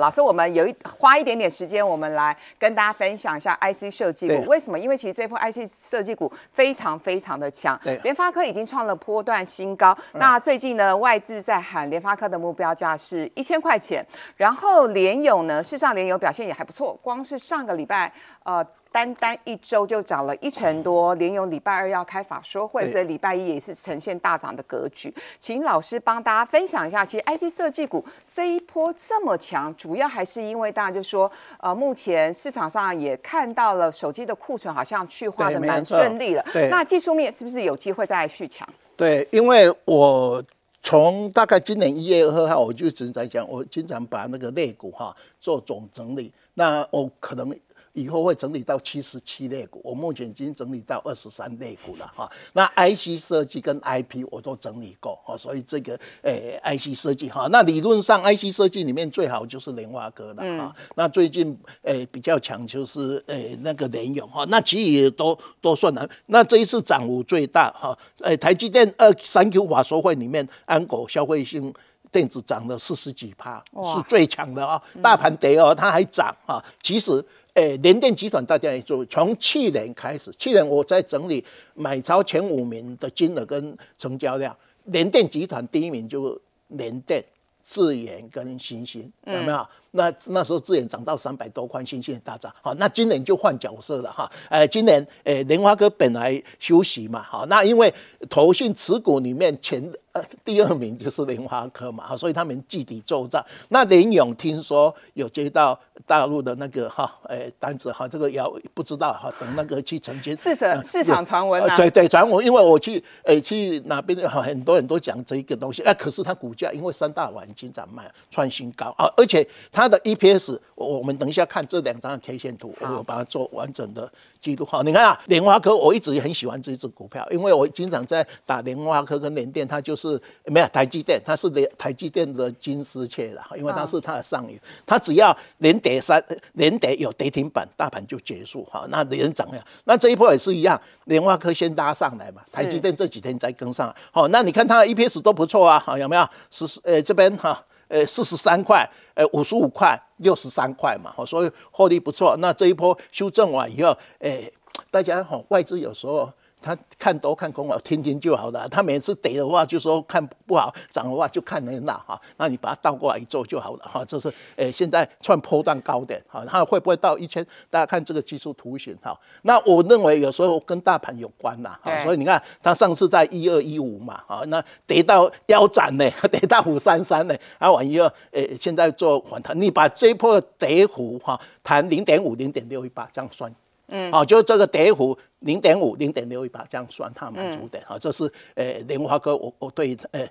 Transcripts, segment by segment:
老师，我们有一花一点点时间，我们来跟大家分享一下 IC 设计股为什么？因为其实这波 IC 设计股非常非常的强，联发科已经创了波段新高。那最近呢，外资在喊联发科的目标价是一千块钱。然后联友呢，事实上联友表现也还不错，光是上个礼拜呃。单单一周就涨了一成多，连有礼拜二要开法说会，所以礼拜一也是呈现大涨的格局。请老师帮大家分享一下，其实 IC 设计股这一波这么强，主要还是因为，大家就说，呃，目前市场上也看到了手机的库存好像去化的蛮顺利了，对。那技术面是不是有机会再续强？对，因为我从大概今年一月二号，我就一直在讲，我经常把那个肋股哈做总整理，那我可能。以后会整理到七十七类股，我目前已经整理到二十三类股了哈。那 IC 设计跟 IP 我都整理过哈，所以这个诶 IC 设计哈，那理论上 IC 设计里面最好就是联华科的哈。那最近诶比较强就是诶那个联咏哈，那其余都都算了。那这一次涨幅最大哈，诶台积电二三 Q 法说会里面，安国消费性电子涨了四十几趴，是最强的啊。大盘跌哦，它还涨啊，其实。诶，联电集团大家也意，从去年开始，去年我在整理买超前五名的金额跟成交量，联电集团第一名就联电、智研跟新星，有没有？那那时候资源涨到三百多块，全线大涨。好，那今年就换角色了哈。呃，今年呃，莲花科本来休息嘛。好，那因为投信持股里面前呃第二名就是莲花科嘛。好，所以他们集体做账。那林勇听说有接到大陆的那个哈呃，单子哈，这个要不知道哈，等那个去澄清。市场市场传闻啊。对对，传闻，因为我去呃去哪边的很多人都讲这一个东西。哎，可是他股价因为三大碗经常卖创新高啊，而且他它的 EPS，我我们等一下看这两张 K 线图，我把它做完整的记录哈。你看啊，联华科我一直也很喜欢这只股票，因为我经常在打联华科跟联电，它就是没有台积电，它是联台积电的金丝雀了，因为它是它的上游，它只要连跌三，连跌有跌停板，大盘就结束哈。那连涨呀，那这一波也是一样，联华科先拉上来嘛，台积电这几天再跟上好，那你看它的 EPS 都不错啊，好有没有？十呃这边哈。呃，四十三块，呃，五十五块，六十三块嘛，所以获利不错。那这一波修正完以后，哎，大家好，外资有时候。他看多看空了，听听就好了。他每次跌的话就说看不好，涨的话就看人了哈。那你把它倒过来做就好了哈。这是哎，现在创波段高点哈，它会不会到一千？大家看这个技术图形哈。那我认为有时候跟大盘有关呐。所以你看，它上次在一二一五嘛，哈，那跌到腰斩呢，跌到五三三呢，然后一二诶，现在做反弹。你把这波跌幅哈，弹零点五、零点六一八这样算。嗯，好，就这个跌幅零点五、零点六一八这样算，它满足的哈，这是呃莲花哥我我对呃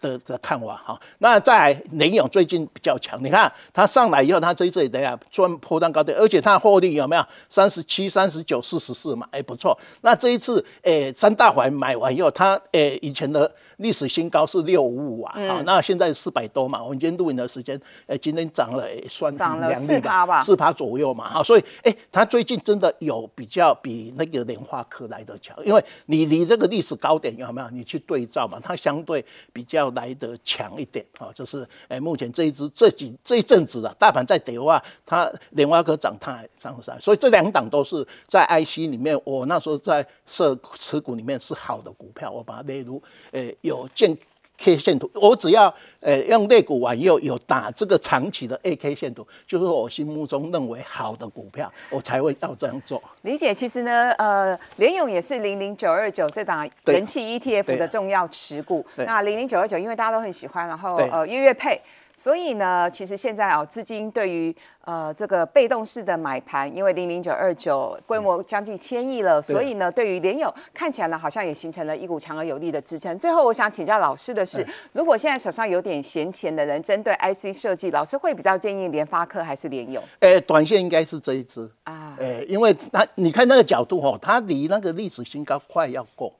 的的看法哈。那在联勇最近比较强，你看它上来以后，它这一次等下赚破蛋高点，而且它获利有没有三十七、三十九、四十四嘛？哎，不错。那这一次诶，三大环买完以后，它诶以前的。历史新高是六五五啊，好，那现在四百多嘛。我们今天录影的时间，哎，今天涨了，算涨了四趴吧，四趴左右嘛，哈。所以，哎，它最近真的有比较比那个莲花科来的强，因为你离这个历史高点有没有？你去对照嘛，它相对比较来得强一点，哈，就是哎，目前这一支这几这一阵子啊，大盘在跌的话，它莲花科涨太上不所以这两档都是在 IC 里面，我那时候在设持股里面是好的股票，我把它列入，哎。有建 K 线图，我只要呃用肋骨往右有打这个长期的 AK 线图，就是我心目中认为好的股票，我才会要这样做。李姐，其实呢，呃，联勇也是零零九二九这档人气 ETF 的重要持股。那零零九二九因为大家都很喜欢，然后呃月月配。所以呢，其实现在啊，资金对于呃这个被动式的买盘，因为零零九二九规模将近千亿了，所以呢，对于联友看起来呢，好像也形成了一股强而有力的支撑。最后，我想请教老师的是，如果现在手上有点闲钱的人，针对 IC 设计，老师会比较建议联发科还是联友？诶，短线应该是这一支啊，诶，因为它你看那个角度哦，它离那个历史新高快要过。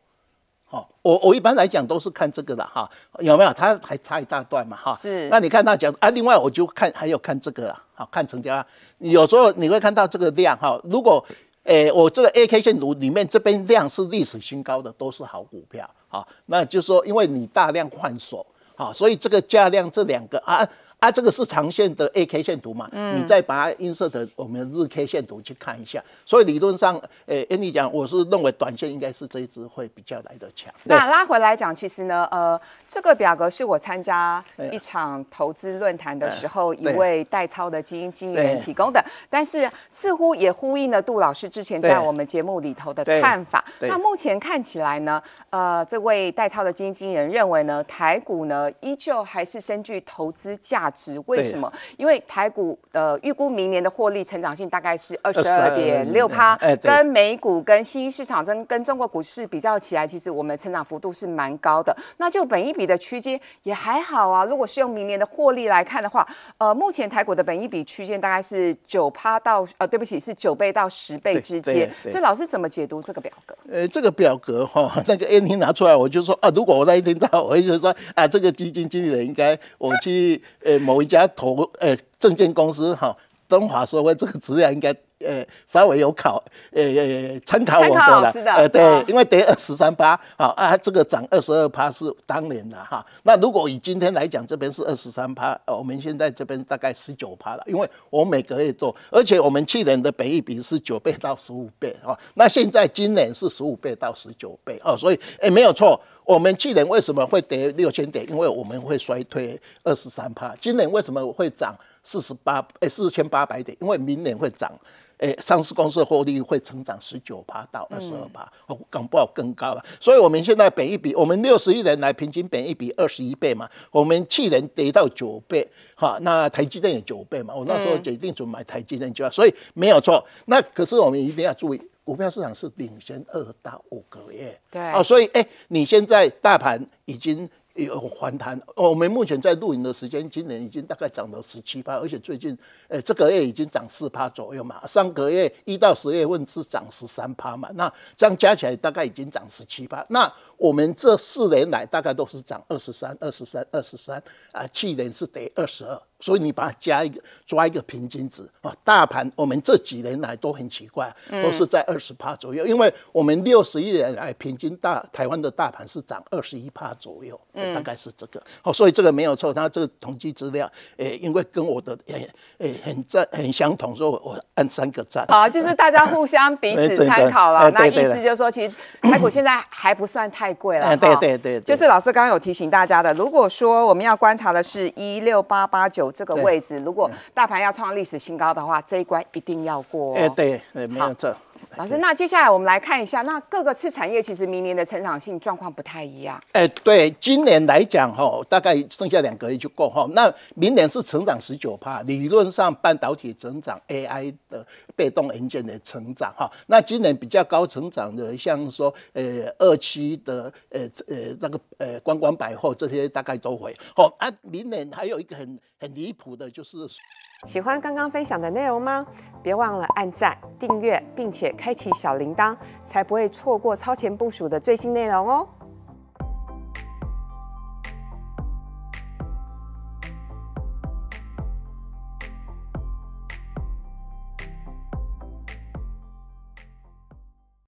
哦，我我一般来讲都是看这个的哈，有没有？它还差一大段嘛哈。是，那你看他讲啊，另外我就看还有看这个啊，看成交。有时候你会看到这个量哈，如果诶我这个 A K 线图里面这边量是历史新高，的都是好股票好，那就是说，因为你大量换手好，所以这个价量这两个啊。它这个是长线的 A K 线图嘛？嗯，你再把它映射的我们日 K 线图去看一下。所以理论上，诶，安 y 讲，我是认为短线应该是这一只会比较来得强。那拉回来讲，其实呢，呃，这个表格是我参加一场投资论坛的时候，一位代操的基金经理人提供的。但是似乎也呼应了杜老师之前在我们节目里头的看法。那目前看起来呢，呃，这位代操的基金经理人认为呢，台股呢依旧还是深具投资价。值为什么？因为台股的预估明年的获利成长性大概是二十二点六趴，跟美股、跟新兴市场、跟跟中国股市比较起来，其实我们成长幅度是蛮高的。那就本一比的区间也还好啊。如果是用明年的获利来看的话，呃，目前台股的本一比区间大概是九趴到呃，对不起，是九倍到十倍之间。所以老师怎么解读这个表格？呃，这个表格哈，那个 a n d 拿出来，我就说啊，如果我在一天到，我就说啊，这个基金经理人应该我去呃。某一家投呃证券公司哈，东华说说这个质量应该呃，稍微有考呃呃，参考我们的了，诶对，因为得二十三趴，啊啊这个涨二十二趴是当年的哈，那如果以今天来讲，这边是二十三趴，我们现在这边大概十九趴了，因为我每个月做，而且我们去年的倍一比是九倍到十五倍哈。那现在今年是十五倍到十九倍哦，所以诶没有错。我们去年为什么会跌六千点？因为我们会衰退二十三帕。今年为什么会涨四十八？哎，四千八百点？因为明年会涨，诶，上市公司获利会成长十九趴到二十二趴，哦，更不更高了。所以我们现在本一比，我们六十一人来平均本一比二十一倍嘛。我们去年跌到九倍，哈，那台积电也九倍嘛。我那时候决定只买台积电就，要，所以没有错。那可是我们一定要注意。股票市场是领先二到五个月，对啊，所以哎，你现在大盘已经有反弹，我们目前在录影的时间，今年已经大概涨了十七趴，而且最近哎这个月已经涨四趴左右嘛，上个月一到十月份是涨十三趴嘛，那这样加起来大概已经涨十七趴，那我们这四年来大概都是涨二十三、二十三、二十三啊，去年是跌二十二。所以你把它加一个抓一个平均值啊，大盘我们这几年来都很奇怪，都是在二十帕左右。因为我们六十亿人来平均大台湾的大盘是涨二十一帕左右，大概是这个。好，所以这个没有错，那这个统计资料，诶，因为跟我的很赞很相同，所以我按三个赞。好，就是大家互相彼此参考了。那意思就是说，其实台股现在还不算太贵了。对对对，就是老师刚刚有提醒大家的，如果说我们要观察的是一六八八九。有这个位置，如果大盘要创历史新高的话，这一关一定要过。哎，对，没错。老师，那接下来我们来看一下，那各个次产业其实明年的成长性状况不太一样。哎，对，今年来讲哈，大概剩下两个月就够哈。那明年是成长十九%，理论上半导体增长 AI 的。被动硬件的成长，哈，那今年比较高成长的，像说，呃，二期的，呃，呃，那个，呃，观光百货这些大概都会。哦，啊，明年还有一个很很离谱的，就是。喜欢刚刚分享的内容吗？别忘了按赞、订阅，并且开启小铃铛，才不会错过超前部署的最新内容哦。